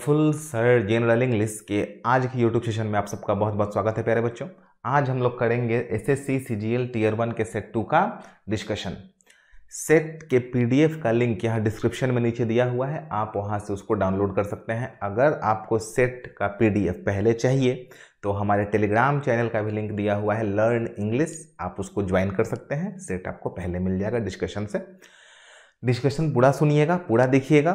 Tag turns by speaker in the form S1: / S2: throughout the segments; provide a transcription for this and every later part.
S1: Full sir general English के आज के यूट्यूब सेशन में आप सबका बहुत बहुत स्वागत है प्यारे बच्चों आज हम लोग करेंगे S S C C G L tier one के सेट टू का डिस्कशन सेट के पीडीएफ का लिंक यहाँ डिस्क्रिप्शन में नीचे दिया हुआ है आप वहाँ से उसको डाउनलोड कर सकते हैं अगर आपको सेट का पी पहले चाहिए तो हमारे टेलीग्राम चैनल का भी लिंक दिया हुआ है लर्न इंग्लिश आप उसको ज्वाइन कर सकते हैं सेट आपको पहले मिल जाएगा डिस्कशन से डिस्कशन पूरा सुनिएगा पूरा देखिएगा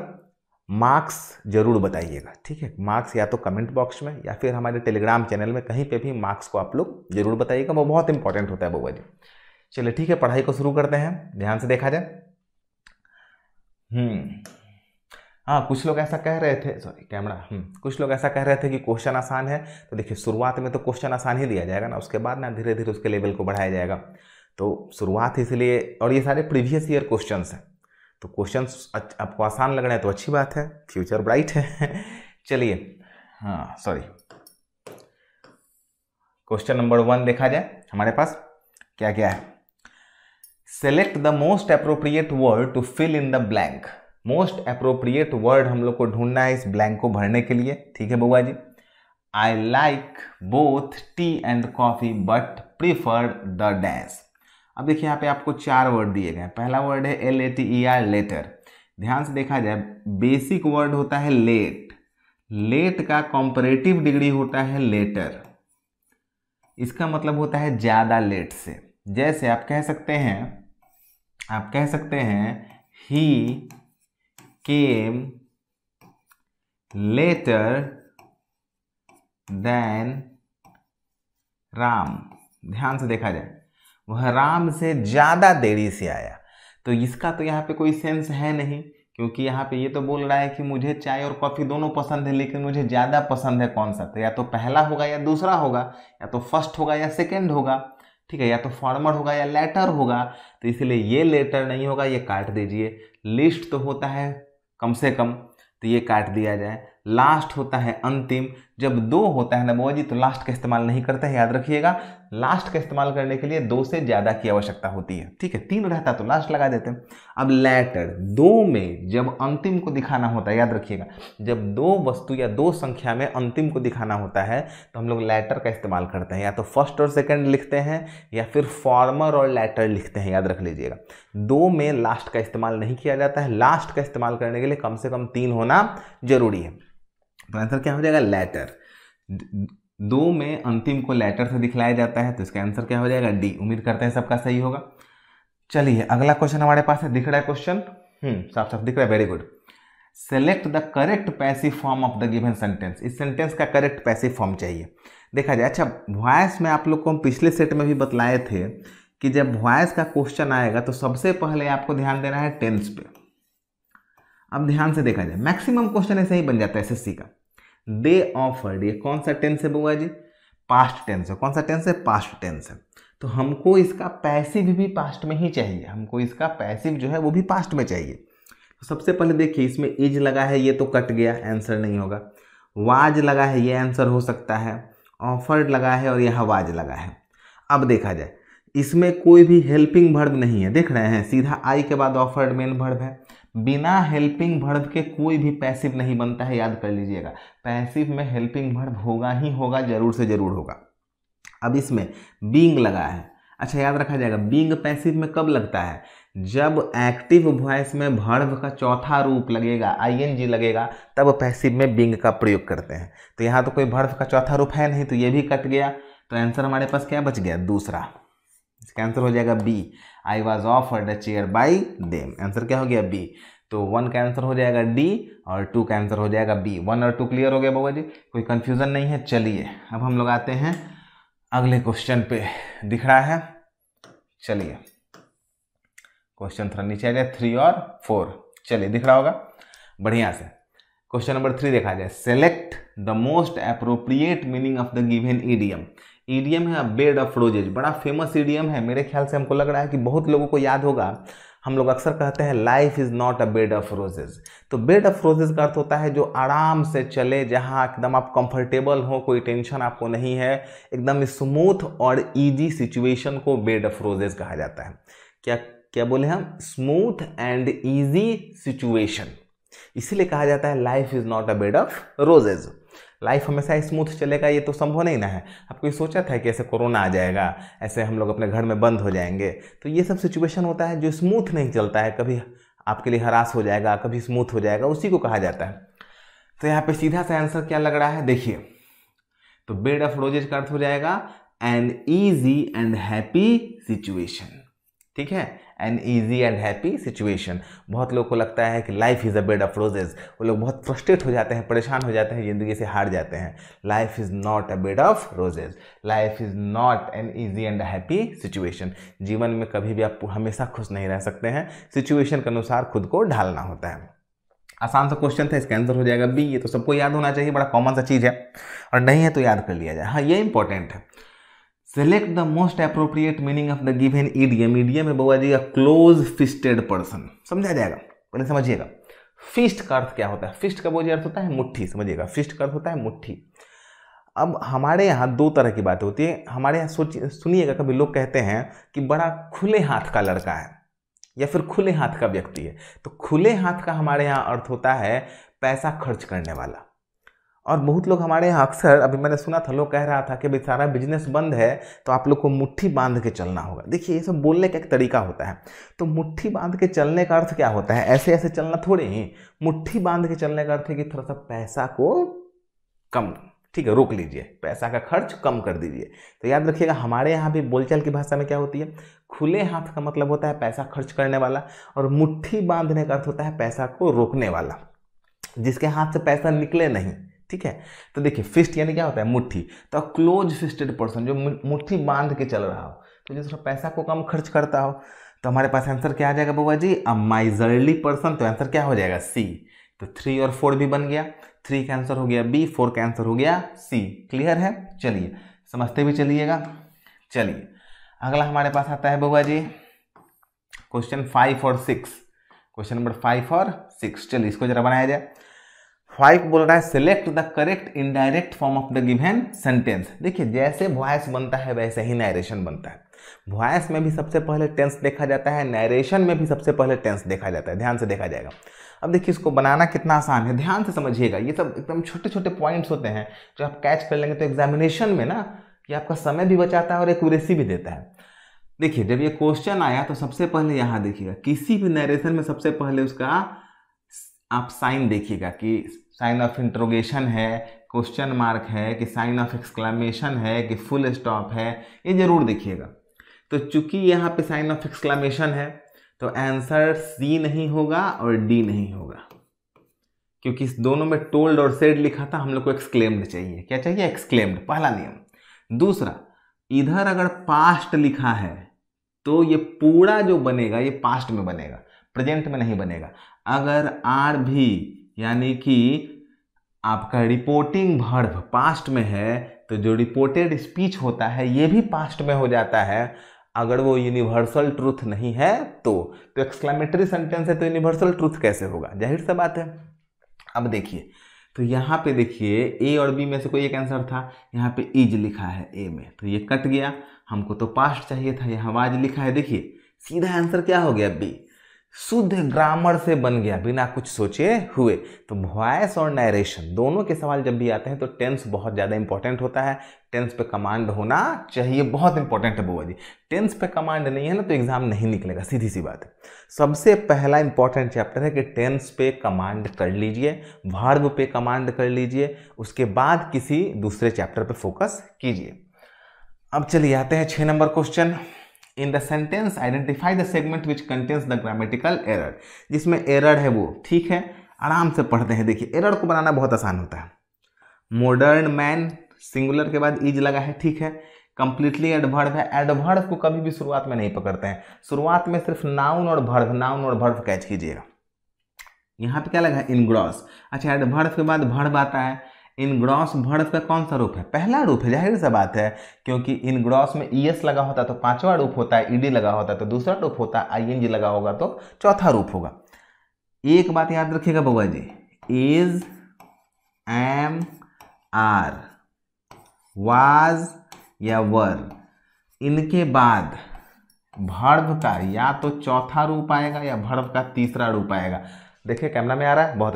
S1: मार्क्स जरूर बताइएगा ठीक है मार्क्स या तो कमेंट बॉक्स में या फिर हमारे टेलीग्राम चैनल में कहीं पे भी मार्क्स को आप लोग जरूर बताइएगा वो बहुत इंपॉर्टेंट होता है बुआ जी चलिए ठीक है पढ़ाई को शुरू करते हैं ध्यान से देखा जाए हम्म हाँ कुछ लोग ऐसा कह रहे थे सॉरी कैमरा हम्म, कुछ लोग ऐसा कह रहे थे कि क्वेश्चन आसान है तो देखिए शुरुआत में तो क्वेश्चन आसान ही दिया जाएगा ना उसके बाद ना धीरे धीरे उसके लेवल को बढ़ाया जाएगा तो शुरुआत इसलिए और ये सारे प्रीवियस ईयर क्वेश्चन हैं तो क्वेश्चन आपको आसान लग रहे हैं तो अच्छी बात है फ्यूचर ब्राइट है चलिए हाँ सॉरी क्वेश्चन नंबर वन देखा जाए हमारे पास क्या क्या है select the most appropriate word to fill in the blank most appropriate word हम लोग को ढूंढना है इस ब्लैंक को भरने के लिए ठीक है बुआ जी I like both tea and coffee but prefer the dash अब देखिए यहाँ पे आपको चार वर्ड दिए गए पहला वर्ड है L A T E R later ध्यान से देखा जाए बेसिक वर्ड होता है लेट लेट का कॉम्परेटिव डिग्री होता है लेटर इसका मतलब होता है ज़्यादा लेट से जैसे आप कह सकते हैं आप कह सकते हैं he came later than Ram ध्यान से देखा जाए वह राम से ज़्यादा देरी से आया तो इसका तो यहाँ पे कोई सेंस है नहीं क्योंकि यहाँ पे ये तो बोल रहा है कि मुझे चाय और कॉफ़ी दोनों पसंद है लेकिन मुझे ज़्यादा पसंद है कौन सा तो या तो पहला होगा या दूसरा होगा या तो फर्स्ट होगा या सेकेंड होगा ठीक है या तो फॉर्मर होगा या लेटर होगा तो इसलिए ये लेटर नहीं होगा ये काट दीजिए लिस्ट तो होता है कम से कम तो ये काट दिया जाए लास्ट होता है अंतिम जब दो होता है बोजी तो लास्ट का इस्तेमाल नहीं करते हैं याद रखिएगा लास्ट का इस्तेमाल करने के लिए दो से ज़्यादा की आवश्यकता होती है ठीक है तीन रहता तो लास्ट लगा देते हैं अब लेटर दो में जब अंतिम को दिखाना होता है याद रखिएगा जब दो वस्तु या दो संख्या में अंतिम को दिखाना होता है तो हम लोग लेटर का इस्तेमाल करते हैं या तो फर्स्ट और सेकेंड लिखते हैं या फिर फॉर्मर और लेटर लिखते हैं याद रख लीजिएगा दो में लास्ट का इस्तेमाल नहीं किया जाता है लास्ट का इस्तेमाल करने के लिए कम से कम तीन होना जरूरी है तो आंसर क्या हो जाएगा लेटर दो में अंतिम को लेटर से दिखलाया जाता है तो इसका आंसर क्या हो जाएगा डी उम्मीद करते हैं सबका सही होगा चलिए अगला क्वेश्चन हमारे पास है दिख रहा है क्वेश्चन साफ साफ दिख रहा है very good select the correct passive form of the given sentence इस सेंटेंस का करेक्ट पैसिव फॉर्म चाहिए देखा जाए अच्छा वॉयस में आप लोग को हम पिछले सेट में भी बतलाए थे कि जब वॉयस का क्वेश्चन आएगा तो सबसे पहले आपको ध्यान देना है टेंस पे अब ध्यान से देखा जाए मैक्सिमम क्वेश्चन ऐसे ही बन जाता है एसएससी का दे ऑफर्ड ये कौन सा टेंस है बुआ जी पास्ट टेंस है कौन सा टेंस है पास्ट टेंस है तो हमको इसका पैसिव भी पास्ट में ही चाहिए हमको इसका पैसिव जो है वो भी पास्ट में चाहिए तो सबसे पहले देखिए इसमें इज लगा है ये तो कट गया आंसर नहीं होगा वाज लगा है ये आंसर हो सकता है ऑफर्ड लगा है और यह वाज लगा है अब देखा जाए इसमें कोई भी हेल्पिंग भर्ब नहीं है देख रहे हैं सीधा आई के बाद ऑफर्ड मेन भर्ब है बिना हेल्पिंग भर्व के कोई भी पैसिव नहीं बनता है याद कर लीजिएगा पैसिव में हेल्पिंग भर्व होगा ही होगा जरूर से जरूर होगा अब इसमें बींग लगा है अच्छा याद रखा जाएगा बींग पैसिव में कब लगता है जब एक्टिव वॉइस में भर्व का चौथा रूप लगेगा आईएनजी लगेगा तब पैसिव में बिंग का प्रयोग करते हैं तो यहाँ तो कोई भर्व का चौथा रूप है नहीं तो ये भी कट गया तो आंसर हमारे पास क्या बच गया दूसरा इसका आंसर हो जाएगा B I was offered a chair by them answer क्या हो गया बी तो वन का आंसर हो जाएगा डी और टू का आंसर हो जाएगा बी वन और टू क्लियर हो गया बाबा जी कोई कन्फ्यूज़न नहीं है चलिए अब हम लोग आते हैं अगले क्वेश्चन पे दिख रहा है चलिए क्वेश्चन थोड़ा नीचे आ जाए थ्री और फोर चलिए दिख रहा होगा बढ़िया से क्वेश्चन नंबर थ्री देखा जाए select the most appropriate meaning of the given idiom idiom है बेड ऑफ रोजेज बड़ा फेमस ईडीएम है मेरे ख्याल से हमको लग रहा है कि बहुत लोगों को याद होगा हम लोग अक्सर कहते हैं life is not a bed of roses तो बेड ऑफ रोजेज का अर्थ होता है जो आराम से चले जहाँ एकदम आप कंफर्टेबल हो कोई टेंशन आपको नहीं है एकदम स्मूथ और इजी सिचुएशन को बेड ऑफ रोजेज कहा जाता है क्या क्या बोले हम स्मूथ एंड ईजी सिचुएशन इसीलिए कहा जाता है life is not a bed of roses life हमेशा स्मूथ चलेगा ये तो संभव नहीं ना है आपको ये सोचा था कि ऐसे कोरोना आ जाएगा ऐसे हम लोग अपने घर में बंद हो जाएंगे तो ये सब सिचुएशन होता है जो स्मूथ नहीं चलता है कभी आपके लिए हरास हो जाएगा कभी स्मूथ हो जाएगा उसी को कहा जाता है तो यहाँ पे सीधा सा आंसर क्या लग रहा है देखिए तो बेड ऑफ रोजेज का अर्थ हो जाएगा an easy and happy situation ठीक है an easy and happy situation बहुत लोग को लगता है कि life is a bed of roses वो लोग बहुत फ्रस्ट्रेट हो जाते हैं परेशान हो जाते हैं ज़िंदगी से हार जाते हैं life is not a bed of roses life is not an easy and happy situation जीवन में कभी भी आप हमेशा खुश नहीं रह सकते हैं सिचुएशन के अनुसार खुद को ढालना होता है आसान सा क्वेश्चन था इसका आंसर हो जाएगा बी ये तो सबको याद होना चाहिए बड़ा कॉमन सा चीज़ है और नहीं है तो याद कर लिया जाए हाँ ये इंपॉर्टेंट है select the most appropriate meaning of the given idiom idiom में बाबा जी क्लोज फिस्टेड पर्सन समझा जाएगा पहले समझिएगा फिस्ट का अर्थ क्या होता है फिस्ट का बोझ अर्थ होता है मुट्ठी समझिएगा फिस्ट का अर्थ होता है मुट्ठी अब हमारे यहाँ दो तरह की बात होती है हमारे यहाँ सोच सुनिएगा कभी लोग कहते हैं कि बड़ा खुले हाथ का लड़का है या फिर खुले हाथ का व्यक्ति है तो खुले हाथ का हमारे यहाँ अर्थ होता है पैसा खर्च करने वाला और बहुत लोग हमारे यहाँ अक्सर अभी मैंने सुना था लोग कह रहा था कि भाई सारा बिजनेस बंद है तो आप लोग को मुट्ठी बांध के चलना होगा देखिए ये सब बोलने का एक तरीका होता है तो मुट्ठी बांध के चलने का अर्थ क्या होता है ऐसे ऐसे चलना थोड़े ही मुट्ठी बांध के चलने का अर्थ है कि थोड़ा सा पैसा को कम ठीक है रोक लीजिए पैसा का खर्च कम कर दीजिए तो याद रखिएगा हमारे यहाँ भी बोलचाल की भाषा में क्या होती है खुले हाथ का मतलब होता है पैसा खर्च करने वाला और मुट्ठी बांधने का अर्थ होता है पैसा को रोकने वाला जिसके हाथ से पैसा निकले नहीं ठीक है तो देखिए फिस्ट यानी क्या होता है मुट्ठी तो क्लोज फिस्टेड पर्सन जो मुट्ठी बांध के चल रहा हो तो जो थोड़ा पैसा को कम खर्च करता हो तो हमारे पास आंसर क्या आ जाएगा बाबा जी अ माइजरली पर्सन तो आंसर क्या हो जाएगा सी तो थ्री और फोर भी बन गया थ्री का आंसर हो गया बी फोर का आंसर हो गया सी क्लियर है चलिए समझते भी चलिएगा चलिए अगला हमारे पास आता है बुआ जी क्वेश्चन फाइव और सिक्स क्वेश्चन नंबर फाइव और सिक्स चलिए इसको जरा बनाया जाए फाइव बोल रहा है select the correct indirect form of the given sentence देखिए जैसे वॉयस बनता है वैसे ही नायरेशन बनता है वॉयस में भी सबसे पहले टेंस देखा जाता है नायरेशन में भी सबसे पहले टेंस देखा जाता है ध्यान से देखा जाएगा अब देखिए इसको बनाना कितना आसान है ध्यान से समझिएगा ये सब एकदम छोटे छोटे पॉइंट्स होते हैं जो आप कैच कर लेंगे तो एग्जामिनेशन में ना ये आपका समय भी बचाता है और एक्यूरेसी भी देता है देखिए जब ये क्वेश्चन आया तो सबसे पहले यहाँ देखिएगा किसी भी नरेशन में सबसे पहले उसका आप साइन देखिएगा कि साइन ऑफ इंट्रोगेशन है क्वेश्चन मार्क है कि साइन ऑफ एक्सक्लामेशन है कि फुल स्टॉप है ये ज़रूर देखिएगा तो चूंकि यहाँ पे साइन ऑफ एक्सक्लामेशन है तो आंसर सी नहीं होगा और डी नहीं होगा क्योंकि इस दोनों में टोल्ड और सेड लिखा था हम लोग को एक्सक्लेम्ड चाहिए क्या चाहिए एक्सक्लेम्ड पहला नियम दूसरा इधर अगर पास्ट लिखा है तो ये पूरा जो बनेगा ये पास्ट में बनेगा प्रेजेंट में नहीं बनेगा अगर आर भी यानी कि आपका रिपोर्टिंग भर्व पास्ट में है तो जो रिपोर्टेड स्पीच होता है ये भी पास्ट में हो जाता है अगर वो यूनिवर्सल ट्रूथ नहीं है तो तो एक्सक्लामेटरी सेंटेंस है तो यूनिवर्सल ट्रूथ कैसे होगा जाहिर सा बात है अब देखिए तो यहाँ पे देखिए ए और बी में से कोई एक आंसर था यहाँ पे इज लिखा है ए में तो ये कट गया हमको तो पास्ट चाहिए था यहाँ वाज लिखा है देखिए सीधा आंसर क्या हो गया बी शुद्ध ग्रामर से बन गया बिना कुछ सोचे हुए तो वॉयस और नरेशन दोनों के सवाल जब भी आते हैं तो टेंस बहुत ज़्यादा इंपॉर्टेंट होता है टेंस पे कमांड होना चाहिए बहुत इंपॉर्टेंट है बुआ जी टेंस पे कमांड नहीं है ना तो एग्ज़ाम नहीं निकलेगा सीधी सी बात है सबसे पहला इंपॉर्टेंट चैप्टर है कि टेंस पे कमांड कर लीजिए वर्ब पे कमांड कर लीजिए उसके बाद किसी दूसरे चैप्टर पर फोकस कीजिए अब चलिए आते हैं छः नंबर question in the sentence identify the segment which contains the grammatical error जिसमें एरर है वो ठीक है आराम से पढ़ते हैं देखिए एरर को बनाना बहुत आसान होता है मॉडर्न मैन सिंगुलर के बाद ईज लगा है ठीक है कंप्लीटली एडभर्व है एडभर्व को कभी भी शुरुआत में नहीं पकड़ते हैं शुरुआत में सिर्फ नाउन और भर्व नाउन और भर्व कैच कीजिएगा यहाँ पे क्या लगा है इनग्रॉस अच्छा एडभर्व के बाद भर्व आता है इन ग्रॉस वर्ड्स का कौन सा रूप है पहला रूप है जाहिर सा बात है क्योंकि इन ग्रॉस में ई e एस लगा होता तो पांचवा रूप होता है e ईडी लगा होता तो दूसरा रूप होता है आई एन जी लगा होगा तो चौथा रूप होगा एक बात याद रखिएगा बउआ जी इज एम आर वाज या वर इनके बाद भर्व का या तो चौथा रूप आएगा या भर्व का तीसरा रूप आएगा देखिए कैमरा में आ रहा है बहुत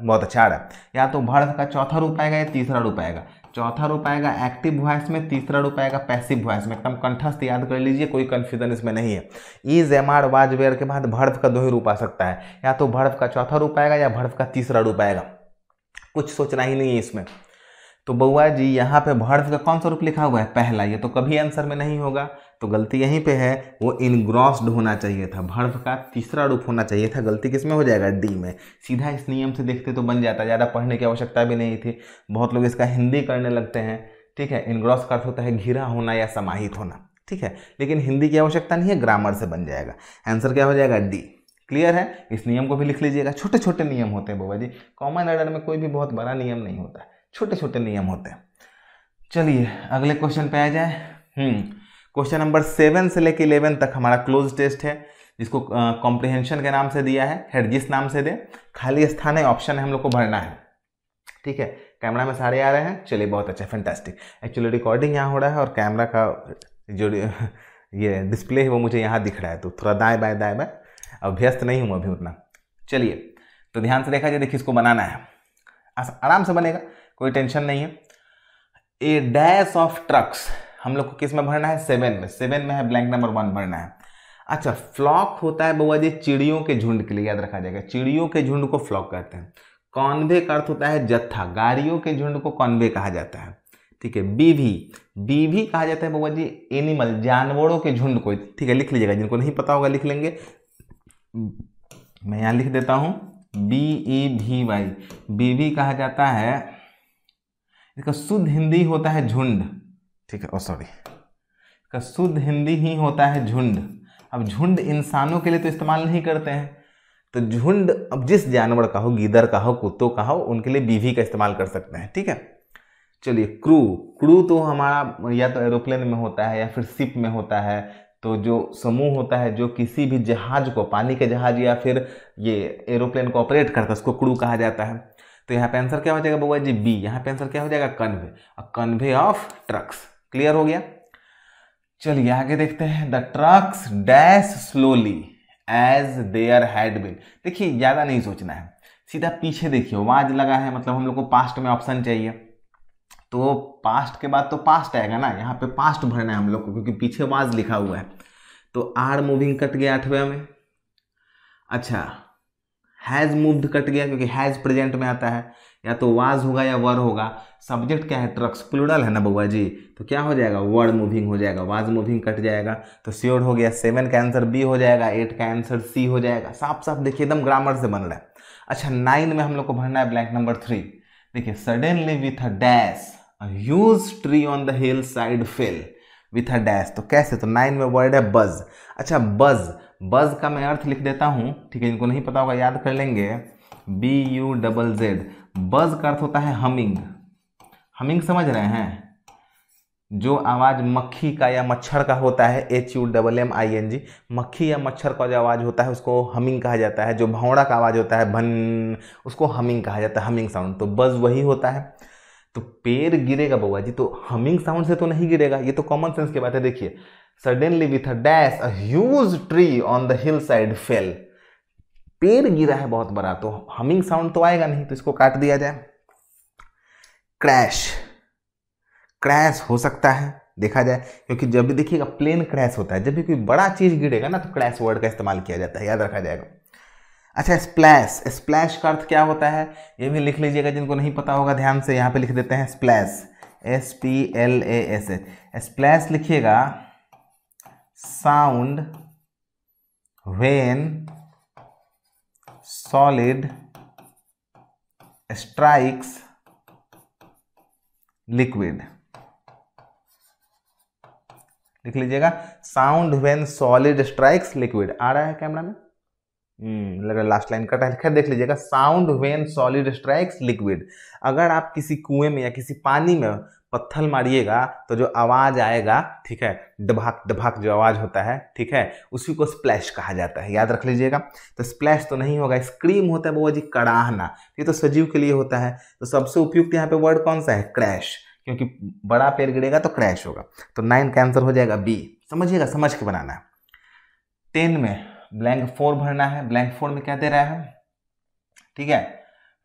S1: बहुत अच्छा आ रहा है या तो वर्ब का चौथा रूप आएगा या तीसरा रूप आएगा चौथा रूप आएगा एक्टिव वॉइस में तीसरा रूप आएगा पैसिव वॉइस में एकदम कंठस्थ याद कर लीजिए कोई कन्फ्यूजन इसमें नहीं है is am are was were के बाद भर्फ का दो ही रूप आ सकता है या तो भर्फ का चौथा रूप आएगा या भर्फ का तीसरा रूप आएगा कुछ सोचना ही नहीं है इसमें तो बउआ जी यहाँ पे वर्ड्स का कौन सा रूप लिखा हुआ है पहला ये तो कभी आंसर में नहीं होगा तो गलती यहीं पे है वो इनग्रॉस्ड होना चाहिए था वर्ब का तीसरा रूप होना चाहिए था गलती किस में हो जाएगा डी में सीधा इस नियम से देखते तो बन जाता ज़्यादा पढ़ने की आवश्यकता भी नहीं थी बहुत लोग इसका हिंदी करने लगते हैं ठीक है इनग्रॉस का अर्थ होता है घिरा होना या समाहित होना ठीक है लेकिन हिंदी की आवश्यकता नहीं है ग्रामर से बन जाएगा आंसर क्या हो जाएगा डी क्लियर है इस नियम को भी लिख लीजिएगा छोटे छोटे नियम होते हैं बाबा जी कॉमन ऑर्डर में कोई भी बहुत बड़ा नियम नहीं होता है छोटे छोटे नियम होते हैं चलिए अगले क्वेश्चन पे आ जाए क्वेश्चन नंबर सेवन से लेकर इलेवन तक हमारा क्लोज टेस्ट है जिसको कॉम्प्रिहेंशन के नाम से दिया है हेड जिस नाम से दे खाली स्थान है ऑप्शन है हम लोग को भरना है ठीक है कैमरा में सारे आ रहे हैं चलिए बहुत अच्छा फैंटास्टिक एक्चुअली रिकॉर्डिंग यहाँ हो रहा है और कैमरा का जो ये डिस्प्ले है वो मुझे यहाँ दिख रहा है तो थोड़ा दाएँ बाएँ दाएँ बाएँ अब व्यस्त नहीं हूँ अभी उतना चलिए तो ध्यान से देखा जाए देखिए इसको बनाना है आराम से बनेगा कोई टेंशन नहीं है ए डैश ऑफ ट्रक्स हम लोग को किस में भरना है सेवन में सेवन में है ब्लैंक नंबर वन भरना है अच्छा फ्लॉक होता है बउआ जी चिड़ियों के झुंड के लिए याद रखा जाएगा चिड़ियों के झुंड को फ्लॉक कहते हैं कॉन्वे का अर्थ होता है जत्था गाड़ियों के झुंड को कॉन्वे कहा जाता है ठीक है बीवी बीवी कहा जाता है बउआ जी एनिमल जानवरों के झुंड को ठीक है लिख लीजिएगा जिनको नहीं पता होगा लिख लेंगे मैं यहाँ लिख देता हूँ बी ई भी वाई बीवी कहा जाता है इसका शुद्ध हिंदी होता है झुंड ठीक है ओ सॉरी इसका शुद्ध हिंदी ही होता है झुंड अब झुंड इंसानों के लिए तो इस्तेमाल नहीं करते हैं तो झुंड अब जिस जानवर का हो गीदर का हो कुत्तों का हो उनके लिए बीवी का इस्तेमाल कर सकते हैं ठीक है चलिए क्रू क्रू तो हमारा या तो एरोप्लेन में होता है या फिर सिप में होता है तो जो समूह होता है जो किसी भी जहाज को पानी के जहाज या फिर ये एरोप्लेन को ऑपरेट करता है उसको क्रू कहा जाता है तो यहाँ पे आंसर क्या हो जाएगा बबुआ जी बी यहाँ पे आंसर क्या हो जाएगा convoy convoy of trucks clear हो गया चलिए आगे देखते हैं the trucks dash slowly as there had been देखिए ज़्यादा नहीं सोचना है सीधा पीछे देखिए वाज लगा है मतलब हम लोग को पास्ट में ऑप्शन चाहिए तो पास्ट के बाद तो पास्ट आएगा ना यहाँ पे पास्ट भरना है हम लोग को क्योंकि पीछे वाज लिखा हुआ है तो आर मूविंग कट गया आठवें में अच्छा हैज़ मूव्ड कट गया क्योंकि हैज़ प्रेजेंट में आता है या तो वाज होगा या वर होगा सब्जेक्ट क्या है ट्रक्स प्लूडल है ना बउआ जी तो क्या हो जाएगा वर्ड मूविंग हो जाएगा वाज मूविंग कट जाएगा तो श्योर हो गया सेवन का आंसर बी हो जाएगा एट का आंसर सी हो जाएगा साफ साफ देखिए एकदम ग्रामर से बन रहा है अच्छा नाइन में हम लोग को भरना है ब्लैंक नंबर थ्री देखिए suddenly with a dash huge tree on the hill side fell with a dash तो कैसे तो नाइन में वर्ड है बज अच्छा बज बज का मैं अर्थ लिख देता हूँ ठीक है इनको नहीं पता होगा याद कर लेंगे बी यू डबल जेड बज का अर्थ होता है हमिंग हमिंग समझ रहे हैं जो आवाज़ मक्खी का या मच्छर का होता है H U double M I N G मक्खी या मच्छर का जो आवाज़ होता है उसको हमिंग कहा जाता है जो भौड़ा का आवाज़ होता है भन उसको हमिंग कहा जाता है हमिंग साउंड तो बज वही होता है तो पेड़ गिरेगा बउआ जी तो हमिंग साउंड से तो नहीं गिरेगा ये तो कॉमन सेंस की बात है देखिए suddenly with a dash a huge tree on the hill side fell पेड़ गिरा है बहुत बड़ा तो हमिंग साउंड तो आएगा नहीं तो इसको काट दिया जाए क्रैश क्रैश हो सकता है देखा जाए क्योंकि जब भी देखिएगा प्लेन क्रैश होता है जब भी कोई बड़ा चीज गिरेगा ना तो क्रैश वर्ड का इस्तेमाल किया जाता है याद रखा जाएगा अच्छा स्प्लैश स्प्लैश का अर्थ क्या होता है ये भी लिख लीजिएगा जिनको नहीं पता होगा ध्यान से यहाँ पे लिख देते हैं splash S P L A S H splash लिखिएगा sound when solid strikes liquid लिख लीजिएगा sound when solid strikes liquid आ रहा है कैमरा में हम्म, लग रहा लास्ट लाइन कटा है खैर देख लीजिएगा sound when solid strikes liquid अगर आप किसी कुएं में या किसी पानी में पत्थर मारिएगा तो जो आवाज़ आएगा ठीक है डभाक डभाक जो आवाज़ होता है ठीक है उसी को स्प्लैश कहा जाता है याद रख लीजिएगा तो स्प्लैश तो नहीं होगा स्क्रीम होता है वो जी कड़ाहना ये तो सजीव के लिए होता है तो सबसे उपयुक्त यहाँ पे वर्ड कौन सा है क्रैश क्योंकि बड़ा पेड़ गिरेगा तो क्रैश होगा तो नाइन का आंसर हो जाएगा बी समझिएगा समझ के बनाना है टेन में ब्लैंक फोर भरना है ब्लैंक फोर में क्या दे रहा है ठीक है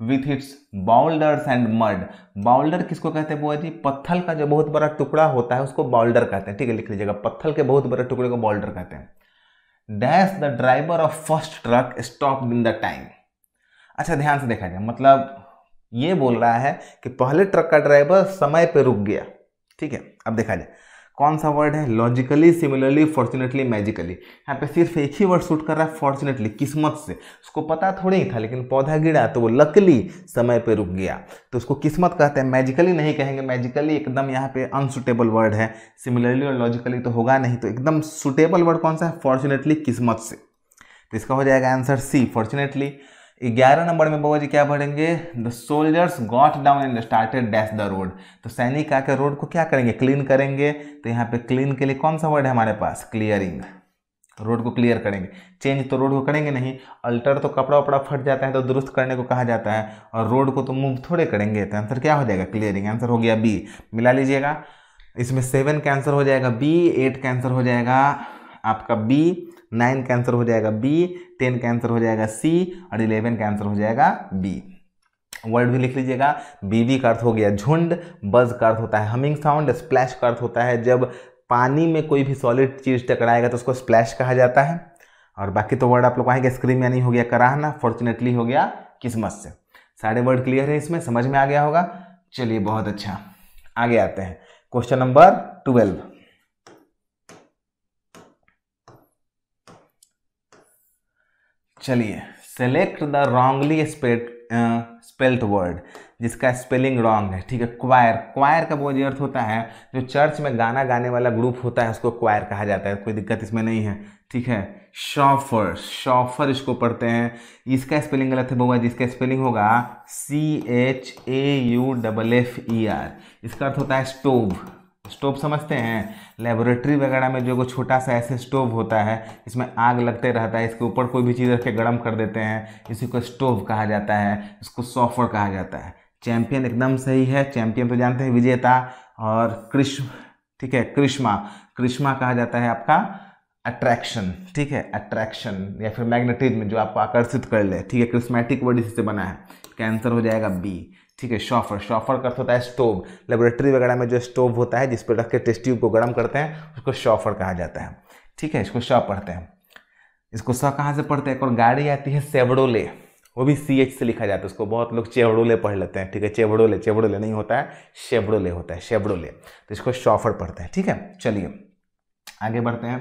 S1: with its boulders and mud boulder किसको कहते हैं बुआ जी पत्थल का जो बहुत बड़ा टुकड़ा होता है उसको बाउल्डर कहते हैं ठीक है लिख लीजिएगा पत्थल के बहुत बड़े टुकड़े को बाउल्डर कहते हैं dash the driver of first truck stop in the time अच्छा ध्यान से देखा जाए मतलब ये बोल रहा है कि पहले ट्रक का ड्राइवर समय पर रुक गया ठीक है अब देखा जाए कौन सा वर्ड है लॉजिकली सिमिलरली फॉर्चुनेटली मैजिकली यहाँ पे सिर्फ एक ही वर्ड सूट कर रहा है फॉर्चुनेटली किस्मत से उसको पता थोड़ी था लेकिन पौधा गिरा तो वो लकली समय पे रुक गया तो उसको किस्मत कहते हैं मैजिकली नहीं कहेंगे मैजिकली एकदम यहाँ पे अनसुटेबल वर्ड है सिमिलरली और लॉजिकली तो होगा नहीं तो एकदम सुटेबल वर्ड कौन सा है फॉर्चुनेटली किस्मत से तो इसका हो जाएगा आंसर सी फॉर्चुनेटली ग्यारह नंबर में बाबा जी क्या पढ़ेंगे the soldiers got down and started dash the road तो सैनिक आकर रोड को क्या करेंगे क्लीन करेंगे तो यहाँ पे क्लीन के लिए कौन सा वर्ड है हमारे पास क्लियरिंग रोड को क्लियर करेंगे चेंज तो रोड को करेंगे नहीं अल्टर तो कपड़ा वपड़ा फट जाता है तो दुरुस्त करने को कहा जाता है और रोड को तो मूव थोड़े करेंगे तो आंसर क्या हो जाएगा क्लियरिंग आंसर हो गया बी मिला लीजिएगा इसमें सेवन कैंसर हो जाएगा बी एट कैंसर हो जाएगा आपका बी नाइन का आंसर हो जाएगा बी टेन का आंसर हो जाएगा सी और इलेवन का आंसर हो जाएगा बी वर्ड भी लिख लीजिएगा बीबी का अर्थ हो गया झुंड बज का अर्थ होता है हमिंग साउंड स्प्लैश का अर्थ होता है जब पानी में कोई भी सॉलिड चीज टकराएगा तो उसको स्प्लैश कहा जाता है और बाकी तो वर्ड आप लोग स्क्रीन में यानी हो गया कराहना फॉर्चुनेटली हो गया किस्मत से सारे वर्ड क्लियर है इसमें समझ में आ गया होगा चलिए बहुत अच्छा आगे आते हैं क्वेश्चन नंबर ट्वेल्व चलिए select the wrongly spelled spelt word जिसका स्पेलिंग रॉन्ग है ठीक है क्वायर क्वायर का बहुत अर्थ होता है जो चर्च में गाना गाने वाला ग्रुप होता है उसको क्वायर कहा जाता है कोई दिक्कत इसमें नहीं है ठीक है शॉफर शॉफर इसको पढ़ते हैं इसका स्पेलिंग गलत है बउआ जिसका स्पेलिंग होगा C H A U double F E R इसका अर्थ होता है स्टोव स्टोव समझते हैं लेबोरेटरी वगैरह में जो को छोटा सा ऐसे स्टोव होता है इसमें आग लगते रहता है इसके ऊपर कोई भी चीज़ रख के गर्म कर देते हैं इसी को स्टोव कहा जाता है इसको सॉफर कहा जाता है चैम्पियन एकदम सही है चैम्पियन तो जानते हैं विजेता और कृष्ण ठीक है कृष्मा कृष्मा कहा जाता है आपका अट्रैक्शन ठीक है अट्रैक्शन या फिर मैग्नेटिज्म जो आपको आकर्षित कर ले ठीक है क्रिस्मेटिक वर्ड इससे बना है कैंसर हो जाएगा बी ठीक है शॉफर शॉफर का अर्थ होता है स्टोव लेबोरेटरी वगैरह में जो स्टोव होता है जिस पर रख के टेस्ट ट्यूब को गर्म करते हैं उसको शॉफर कहा जाता है ठीक है इसको शॉ पढ़ते हैं इसको स कहाँ से पढ़ते हैं एक और गाड़ी आती है सेवडोले वो भी सी एच से लिखा जाता है उसको बहुत लोग चेवड़ोले पढ़ लेते हैं ठीक है चेवड़ोले चेवड़ोले नहीं होता है शेवड़ोले होता है शेवड़ोले तो इसको शॉफर पढ़ते हैं ठीक है चलिए आगे बढ़ते हैं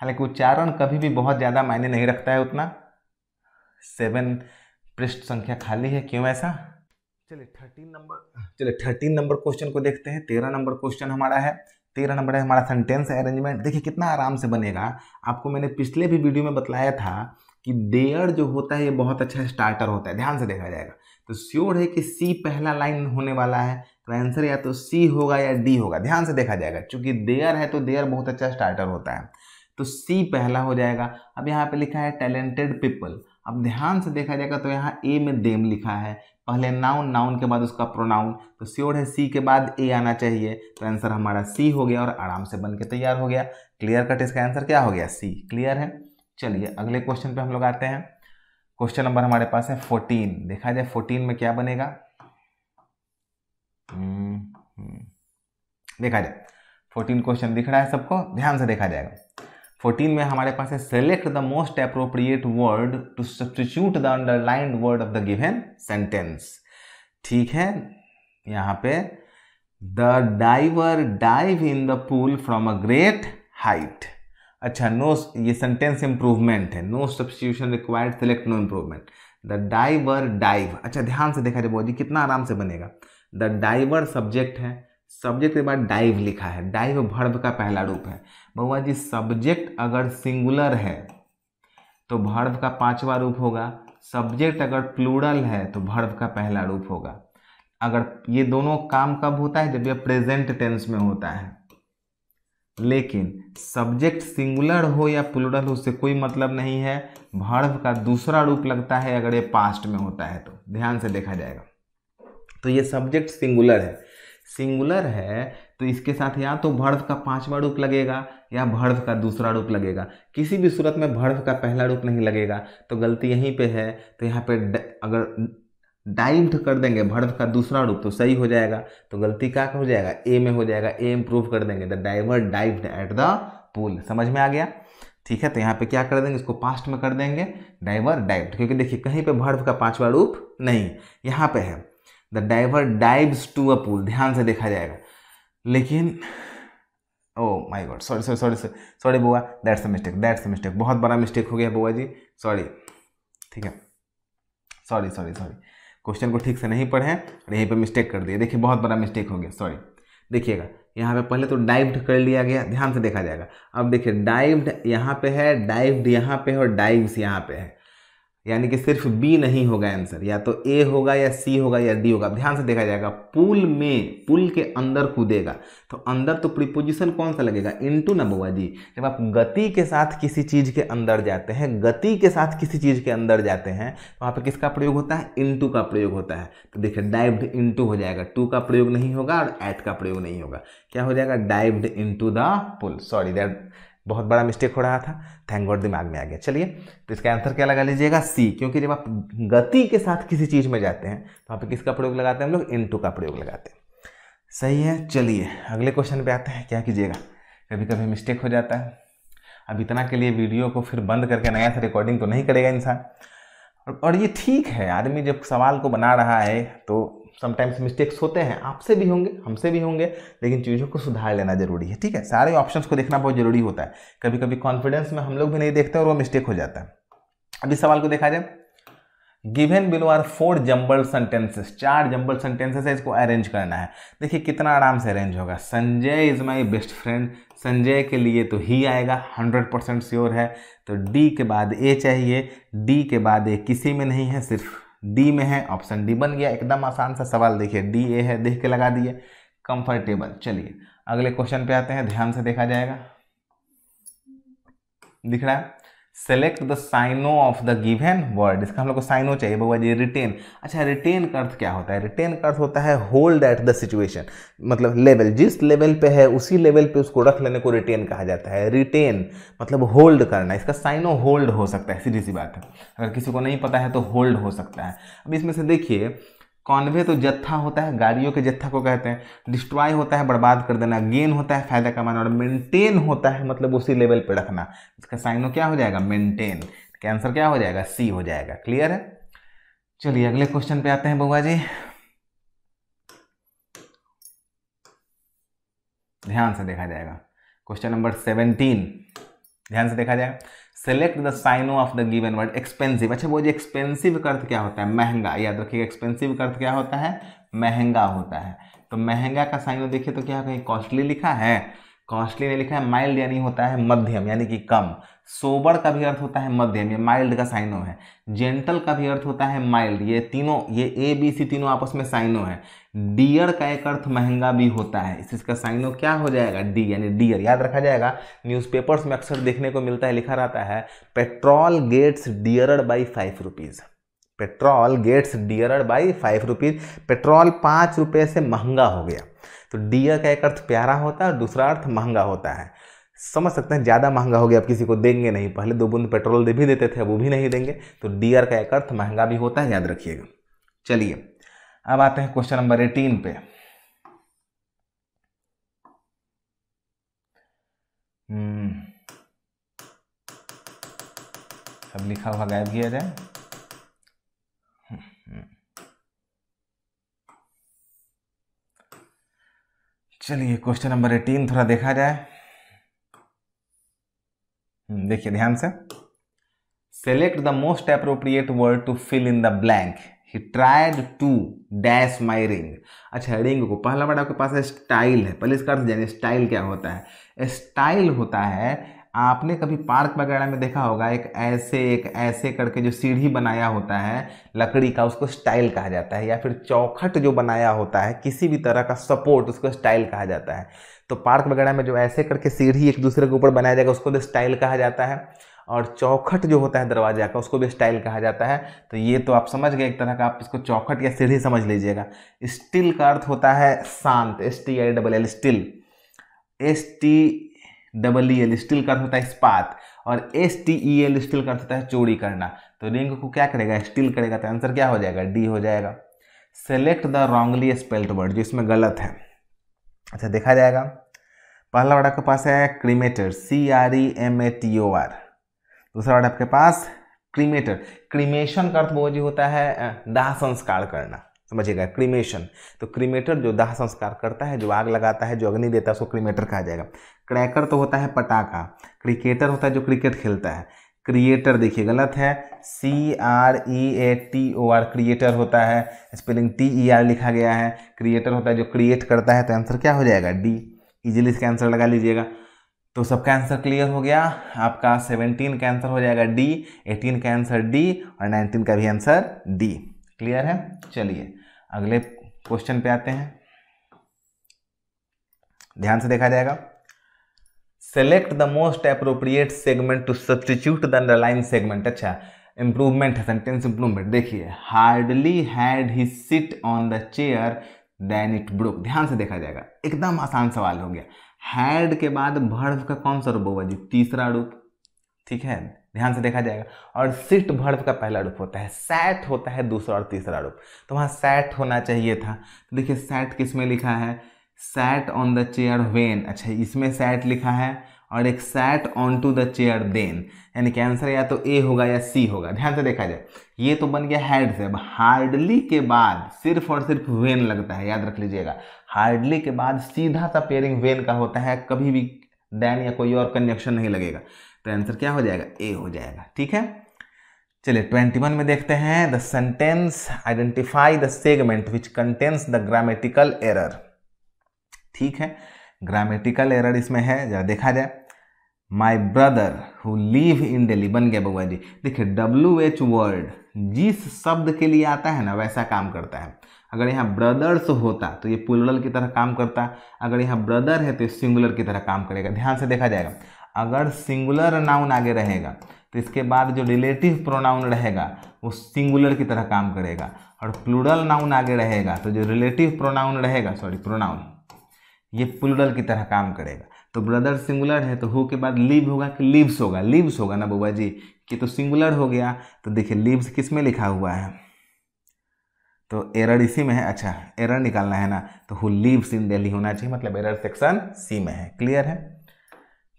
S1: हालांकि उच्चारण कभी भी बहुत ज़्यादा मायने नहीं रखता है उतना सेवन पृष्ठ संख्या खाली है क्यों ऐसा चलिए थर्टीन नंबर चलिए थर्टीन नंबर क्वेश्चन को देखते हैं तेरह नंबर क्वेश्चन हमारा है तेरह नंबर है हमारा सेंटेंस अरेंजमेंट देखिए कितना आराम से बनेगा आपको मैंने पिछले भी वीडियो में बतलाया था कि देयर जो होता है ये बहुत अच्छा स्टार्टर होता है ध्यान से देखा जाएगा तो श्योर है कि सी पहला लाइन होने वाला है तो आंसर या तो सी होगा या डी होगा ध्यान से देखा जाएगा चूंकि देयर है तो देयर बहुत अच्छा स्टार्टर होता है तो सी पहला हो जाएगा अब यहाँ पे लिखा है टैलेंटेड पीपल अब ध्यान से देखा जाएगा तो यहाँ ए में देम लिखा है पहले नाउन नाउन के बाद उसका प्रोनाउन तो श्योर है सी के बाद ए आना चाहिए तो आंसर हमारा सी हो गया और आराम से बन के तैयार हो गया क्लियर कट इसका आंसर क्या हो गया सी क्लियर है चलिए अगले क्वेश्चन पे हम लोग आते हैं क्वेश्चन नंबर हमारे पास है फोर्टीन देखा जाए फोर्टीन में क्या बनेगा हम्म, हम्म। देखा जाए फोर्टीन क्वेश्चन दिख रहा है सबको ध्यान से देखा जाएगा फोर्टीन में हमारे पास है select the most appropriate word to substitute the underlined word of the given sentence ठीक है यहाँ पे the diver dive in the pool from a great height अच्छा नो ये सेंटेंस इंप्रूवमेंट है no substitution required select no improvement the diver dive अच्छा ध्यान से देखा जाए जी कितना आराम से बनेगा द डाइवर सब्जेक्ट है सब्जेक्ट के बाद डाइव लिखा है डाइव भर्व का पहला रूप है बउआ जी सब्जेक्ट अगर सिंगुलर है तो भर्व का पांचवा रूप होगा सब्जेक्ट अगर प्लूरल है तो भर्व का पहला रूप होगा अगर ये दोनों काम कब होता है जब यह प्रेजेंट टेंस में होता है लेकिन सब्जेक्ट सिंगुलर हो या प्लूरल हो उससे कोई मतलब नहीं है भर्व का दूसरा रूप लगता है अगर ये पास्ट में होता है तो ध्यान से देखा जाएगा तो ये सब्जेक्ट सिंगुलर है सिंगुलर है तो इसके साथ या तो भर्व का पांचवा रूप लगेगा या भर्व का दूसरा रूप लगेगा किसी भी सूरत में भर्व का पहला रूप नहीं लगेगा तो गलती यहीं पे है तो यहाँ पे अगर डाइव्ड कर देंगे भर्व का दूसरा रूप तो सही हो जाएगा तो गलती क्या हो जाएगा ए में हो जाएगा ए इम्प्रूव कर देंगे the diver dived at the pool समझ में आ गया ठीक है तो यहाँ पे क्या कर देंगे इसको पास्ट में कर देंगे डाइवर डाइव्ड क्योंकि देखिए कहीं पे भर्व का पांचवा रूप नहीं यहाँ पे है the diver dives to a pool ध्यान से देखा जाएगा लेकिन oh my god sorry sorry sorry sorry बुआ that's a mistake that's a mistake बहुत बड़ा मिस्टेक हो गया बुआ जी सॉरी ठीक है सॉरी सॉरी सॉरी क्वेश्चन को ठीक से नहीं पढ़े और यहीं पे मिस्टेक कर दिए देखिए बहुत बड़ा मिस्टेक हो गया सॉरी देखिएगा यहाँ पे पहले तो डाइव्ड कर लिया गया ध्यान से देखा जाएगा अब देखिए डाइव्ड यहाँ पे है डाइव्ड यहाँ पे है और डाइव्स यहाँ पे है यानी कि सिर्फ बी नहीं होगा आंसर या तो ए होगा या सी होगा या डी होगा ध्यान से देखा जाएगा पुल में पुल के अंदर कूदेगा तो अंदर तो प्रीपोजिशन कौन सा लगेगा इनटू ना बुआ जी जब आप गति के साथ किसी चीज़ के अंदर जाते हैं गति के साथ किसी चीज़ के अंदर जाते हैं तो वहाँ पर किसका प्रयोग होता है इनटू का प्रयोग होता है तो देखिए डाइव्ड इंटू हो जाएगा टू का प्रयोग नहीं होगा और एट का प्रयोग नहीं होगा क्या हो जाएगा dived into the pool sorry that बहुत बड़ा मिस्टेक हो रहा था थैंक गॉड दिमाग में आ गया चलिए तो इसका आंसर क्या लगा लीजिएगा सी क्योंकि जब आप गति के साथ किसी चीज़ में जाते हैं तो आप किसका प्रयोग लगाते हैं हम लोग इनटू का प्रयोग लगाते हैं सही है चलिए अगले क्वेश्चन पे आते हैं क्या कीजिएगा कभी कभी मिस्टेक हो जाता है अब इतना के लिए वीडियो को फिर बंद करके नया से रिकॉर्डिंग तो नहीं करेगा इंसान और ये ठीक है आदमी जब सवाल को बना रहा है तो समटाइम्स मिस्टेक्स होते हैं आपसे भी होंगे हमसे भी होंगे लेकिन चीज़ों को सुधार लेना जरूरी है ठीक है सारे ऑप्शंस को देखना बहुत ज़रूरी होता है कभी कभी कॉन्फिडेंस में हम लोग भी नहीं देखते और वो मिस्टेक हो जाता है अब इस सवाल को देखा जाए given below are four jumbled sentences चार जंबल सेंटेंसेस है इसको अरेंज करना है देखिए कितना आराम से अरेंज होगा Sanjay is my best friend Sanjay के लिए तो ही आएगा हंड्रेड परसेंट श्योर है तो डी के बाद ए चाहिए डी के बाद ए किसी में नहीं है सिर्फ डी में है ऑप्शन डी बन गया एकदम आसान सा सवाल देखिए डी ए है देख के लगा दिए कंफर्टेबल चलिए अगले क्वेश्चन पे आते हैं ध्यान से देखा जाएगा दिख रहा है select the synonym of the given word इसका हम लोग को साइनो चाहिए भगवा जी रिटेन अच्छा रिटेन का अर्थ क्या होता है रिटेन का अर्थ होता है होल्ड एट द सिचुएशन मतलब लेवल जिस लेवल पे है उसी लेवल पे उसको रख लेने को रिटेन कहा जाता है रिटेन मतलब होल्ड करना इसका साइनो होल्ड हो सकता है सीधी सी बात है अगर किसी को नहीं पता है तो होल्ड हो सकता है अब इसमें से देखिए कॉन्वे तो जत्था होता है गाड़ियों के जत्था को कहते हैं डिस्ट्रॉय होता है बर्बाद कर देना गेन होता है फायदा कमाना और मेंटेन होता है मतलब उसी लेवल पे रखना इसका साइनो क्या हो जाएगा मेंटेन इसका आंसर क्या हो जाएगा सी हो जाएगा क्लियर है चलिए अगले क्वेश्चन पे आते हैं बउआ जी ध्यान से देखा जाएगा क्वेश्चन नंबर सेवनटीन ध्यान से देखा जाएगा select the synonym of the given word expensive अच्छा वो जो एक्सपेंसिव अर्थ क्या होता है महंगा याद रखिएगा एक्सपेंसिव अर्थ क्या होता है महंगा होता है तो महंगा का साइनो देखिए तो क्या कहीं कॉस्टली लिखा है कॉस्टली नहीं लिखा है माइल्ड यानी होता है मध्यम यानी कि कम सोबर का भी अर्थ होता है मध्यम ये माइल्ड का साइनो है जेंटल का भी अर्थ होता है माइल्ड ये तीनों ये ए बी सी तीनों आपस में साइनो है डियर का एक अर्थ महंगा भी होता है इसका साइनो क्या हो जाएगा डी यानी डियर याद रखा जाएगा न्यूज़पेपर्स में अक्सर देखने को मिलता है लिखा रहता है petrol gets dearer by five rupees petrol gets dearer by five rupees petrol पाँच रुपये से महंगा हो गया तो डियर का एक अर्थ प्यारा होता है और दूसरा अर्थ महंगा होता है समझ सकते हैं ज़्यादा महंगा हो गया अब किसी को देंगे नहीं पहले दो बूंद पेट्रोल दे भी देते थे वो भी नहीं देंगे तो डियर का एक अर्थ महंगा भी होता है याद रखिएगा चलिए अब आते हैं क्वेश्चन नंबर एटीन पे हम्म। सब लिखा हुआ गायब किया जाए हम्म। चलिए क्वेश्चन नंबर एटीन थोड़ा देखा जाए हम्म, देखिए ध्यान से select the most appropriate word to fill in the blank he tried to dash my ring अच्छा रिंग को पहला वर्ड आपके पास है स्टाइल है पहले इसका अर्थ जाने स्टाइल क्या होता है स्टाइल होता है आपने कभी पार्क वगैरह में देखा होगा एक ऐसे एक ऐसे करके जो सीढ़ी बनाया होता है लकड़ी का उसको स्टाइल कहा जाता है या फिर चौखट जो बनाया होता है किसी भी तरह का सपोर्ट उसको स्टाइल कहा जाता है तो पार्क वगैरह में जो ऐसे करके सीढ़ी एक दूसरे के ऊपर बनाया जाएगा उसको स्टाइल तो कहा जाता है और चौखट जो होता है दरवाजे का उसको भी स्टाइल कहा जाता है तो ये तो आप समझ गए एक तरह का आप इसको चौखट या सीढ़ी समझ लीजिएगा स्टिल का अर्थ होता है शांत S T I double L still S T double E L still का अर्थ होता है इस्पात और S T E e L still का अर्थ होता है चोरी करना तो रिंग को क्या करेगा स्टिल करेगा तो आंसर क्या हो जाएगा डी हो जाएगा select the wrongly spelled word जो इसमें गलत है अच्छा देखा जाएगा पहला वर्ड आपके पास है cremator C R E M A T O R दूसरा वर्ड आपके पास क्रीमेटर क्रीमेशन का अर्थ वो होता है दाह संस्कार करना समझिएगा क्रीमेशन तो क्रीमेटर जो दाह संस्कार करता है जो आग लगाता है जो अग्नि देता है उसको क्रीमेटर कहा जाएगा क्रैकर तो होता है पटाखा क्रिकेटर होता है जो क्रिकेट खेलता है क्रिएटर देखिए गलत है C R E A T O R creator होता है स्पेलिंग टी ई आर लिखा गया है क्रिएटर होता है जो क्रिएट करता है तो आंसर क्या हो जाएगा डी इजिली इसका आंसर लगा लीजिएगा तो सबका आंसर क्लियर हो गया आपका 17 का आंसर हो जाएगा डी 18 का आंसर डी और 19 का भी आंसर डी क्लियर है चलिए अगले क्वेश्चन पे आते हैं ध्यान से देखा जाएगा select the most appropriate segment to substitute the underline segment अच्छा इंप्रूवमेंट है सेंटेंस इंप्रूवमेंट देखिए hardly had he sit on the chair then it broke ध्यान से देखा जाएगा एकदम आसान सवाल हो गया हैड के बाद भर्व का कौन सा रूप होगा जी तीसरा रूप ठीक है ध्यान से देखा जाएगा और सिट भर्व का पहला रूप होता है सैट होता है दूसरा और तीसरा रूप तो वहां सैट होना चाहिए था तो देखिए सैट किस में लिखा है sat on the chair when अच्छा इसमें सैट लिखा है और एक sat on to the chair then यानी कि आंसर या तो ए होगा या सी होगा ध्यान से देखा जाए ये तो बन गया हैड से अब हार्डली के बाद सिर्फ और सिर्फ वेन लगता है याद रख लीजिएगा हार्डली के बाद सीधा सा पेयरिंग वेन का होता है कभी भी देन या कोई और कन्जक्शन नहीं लगेगा तो आंसर क्या हो जाएगा ए हो जाएगा ठीक है चलिए ट्वेंटी वन में देखते हैं the sentence identify the segment which contains the grammatical error ठीक है ग्रामेटिकल एरर इसमें है जरा देखा जाए my brother who live in Delhi बन गया बबुआ जी देखिए डब्ल्यू एच वर्ड जिस शब्द के लिए आता है ना वैसा काम करता है अगर यहाँ ब्रदर्स होता तो ये प्लूरल की तरह काम करता अगर यहाँ ब्रदर है तो ये सिंगुलर की तरह काम करेगा ध्यान से देखा जाएगा अगर सिंगुलर नाउन आगे रहेगा तो इसके बाद जो रिलेटिव प्रोनाउन रहेगा वो सिंगुलर की तरह काम करेगा और प्लूरल नाउन आगे रहेगा तो जो रिलेटिव प्रोनाउन रहेगा सॉरी प्रोनाउन ये प्लूरल की तरह काम करेगा तो ब्रदर सिंगुलर है तो हु के बाद लिव होगा कि लिव्स होगा लिव्स होगा ना बुआ जी कि तो सिंगुलर हो गया तो देखिए लिव्स किस में लिखा हुआ है तो एरर इसी में है अच्छा एरर निकालना है ना तो हु लिव्स इन दिल्ली होना चाहिए मतलब एरर सेक्शन सी में है क्लियर है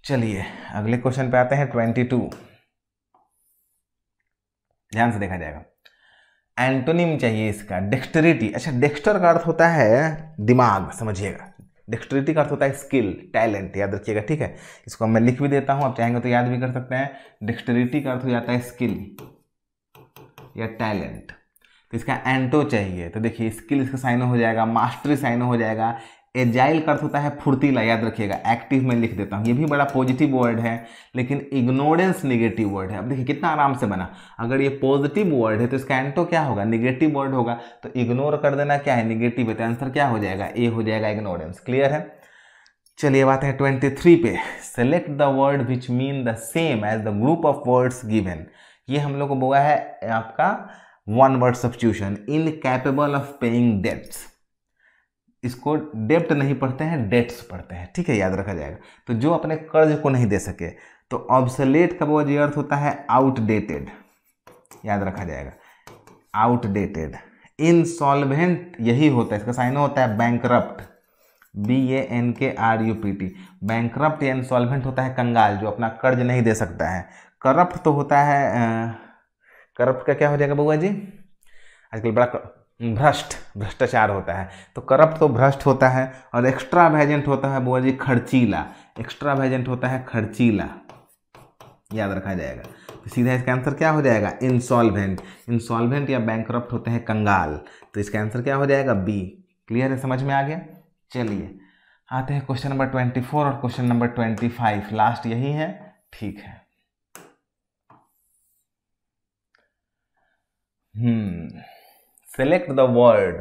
S1: चलिए अगले क्वेश्चन पे आते हैं ट्वेंटी टू ध्यान से देखा जाएगा एंटोनिम चाहिए इसका डेक्स्टरिटी अच्छा डेक्स्टर का अर्थ होता है दिमाग समझिएगा डेक्स्ट्रिटी का अर्थ होता है स्किल टैलेंट याद रखिएगा ठीक है इसको मैं लिख भी देता हूँ आप चाहेंगे तो याद भी कर सकते हैं डेक्स्ट्रिटी का अर्थ हो जाता है स्किल या टैलेंट तो इसका एंटो चाहिए तो देखिए स्किल इसका साइन हो जाएगा मास्टरी साइन हो जाएगा एजाइल का अर्थ होता है फुर्तीला याद रखिएगा एक्टिव में लिख देता हूँ ये भी बड़ा पॉजिटिव वर्ड है लेकिन इग्नोरेंस निगेटिव वर्ड है अब देखिए कितना आराम से बना अगर ये पॉजिटिव वर्ड है तो इसका एंटो तो क्या होगा निगेटिव वर्ड होगा तो इग्नोर कर देना क्या है निगेटिव है तो आंसर क्या हो जाएगा ए हो जाएगा इग्नोरेंस क्लियर है चलिए बात है ट्वेंटी थ्री पे select the word which mean the same as the group of words given ये हम लोग को बोला है आपका one word substitution incapable of paying debts इसको डेप्ट नहीं पढ़ते हैं डेट्स पढ़ते हैं ठीक है याद रखा जाएगा तो जो अपने कर्ज को नहीं दे सके तो ऑब्सलेट का वो अर्थ होता है आउटडेटेड याद रखा जाएगा आउटडेटेड इनसॉल्वेंट यही होता है इसका साइन होता है bankrupt B A N K R U P T bankrupt या इनसॉल्वेंट होता है कंगाल जो अपना कर्ज नहीं दे सकता है करप्ट तो होता है करप्ट का क्या हो जाएगा बउआ जी आजकल बड़ा भ्रष्ट भ्रष्टाचार होता है तो करप्ट तो भ्रष्ट होता है और एक्स्ट्रा वेजेंट होता है बुआ जी खर्चीला एक्स्ट्रा वेजेंट होता है खर्चीला याद रखा जाएगा तो सीधा इसका आंसर क्या हो जाएगा इंसॉल्वेंट इंसॉल्वेंट या बैंक होते हैं कंगाल तो इसका आंसर क्या हो जाएगा बी क्लियर है समझ में आ गया चलिए आते हैं क्वेश्चन नंबर ट्वेंटी फोर और question number twenty five last यही है ठीक है हम्म select the word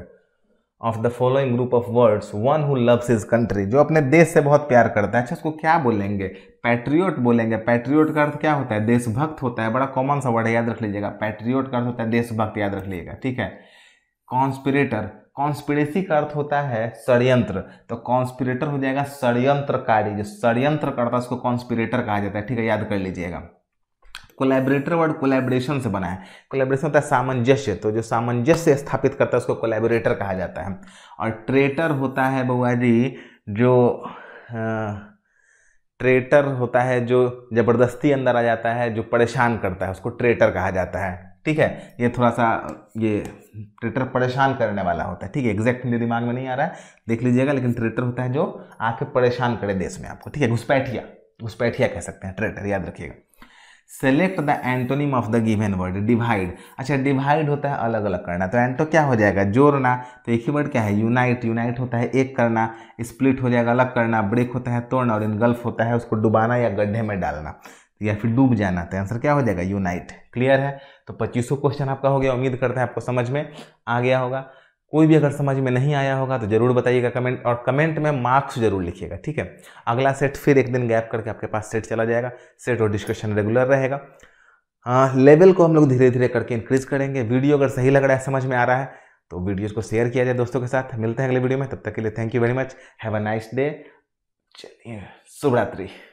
S1: of the following group of words one who loves his country जो अपने देश से बहुत प्यार करता है अच्छा उसको क्या बोलेंगे पैट्रियोट बोलेंगे पैट्रियोट का अर्थ क्या होता है देशभक्त होता है बड़ा कॉमन सा वर्ड है याद रख लीजिएगा पैट्रियोट का अर्थ होता है देशभक्त याद रख लीजिएगा ठीक है कॉन्स्पिरेटर कॉन्स्पिरेसी का अर्थ होता है षडयंत्र तो कॉन्स्पिरेटर हो जाएगा षडयंत्रकारी जो षडयंत्र करता है उसको कॉन्स्पिरेटर कहा जाता है ठीक है याद कर लीजिएगा कोलैबोरेटर वर्ड कोलैबोरेशन से बना है कोलैबोरेशन होता है सामंजस्य तो जो सामंजस्य स्थापित करता है उसको कोलैबोरेटर कहा जाता है और ट्रेटर होता है बउआ जी जो आ, ट्रेटर होता है जो ज़बरदस्ती अंदर आ जाता है जो परेशान करता है उसको ट्रेटर कहा जाता है ठीक है ये थोड़ा सा ये ट्रेटर परेशान करने वाला होता है ठीक है एग्जैक्ट मेरे दिमाग में नहीं आ रहा है देख लीजिएगा लेकिन ट्रेटर होता है जो आके परेशान करे देश में आपको ठीक है घुसपैठिया घुसपैठिया कह सकते हैं ट्रेटर याद रखिएगा select the antonym of the given word divide अच्छा डिवाइड होता है अलग अलग करना तो एंटो क्या हो जाएगा जोड़ना तो एक ही वर्ड क्या है यूनाइट यूनाइट होता है एक करना स्प्लिट हो जाएगा अलग करना ब्रेक होता है तोड़ना और इनगल्फ होता है उसको डुबाना या गड्ढे में डालना तो या फिर डूब जाना तो आंसर क्या हो जाएगा यूनाइट क्लियर है तो पच्चीसों क्वेश्चन आपका हो गया उम्मीद करते हैं आपको समझ में आ गया होगा कोई भी अगर समझ में नहीं आया होगा तो ज़रूर बताइएगा कमेंट और कमेंट में मार्क्स जरूर लिखिएगा ठीक है अगला सेट फिर एक दिन गैप करके आपके पास सेट चला जाएगा सेट और डिस्कशन रेगुलर रहेगा आ, हाँ, लेवल को हम लोग धीरे धीरे करके इंक्रीज करेंगे वीडियो अगर सही लग रहा है समझ में आ रहा है तो वीडियोज़ को शेयर किया जाए दोस्तों के साथ मिलते हैं अगले वीडियो में तब तक के लिए thank you very much have a nice day चलिए शुभरात्रि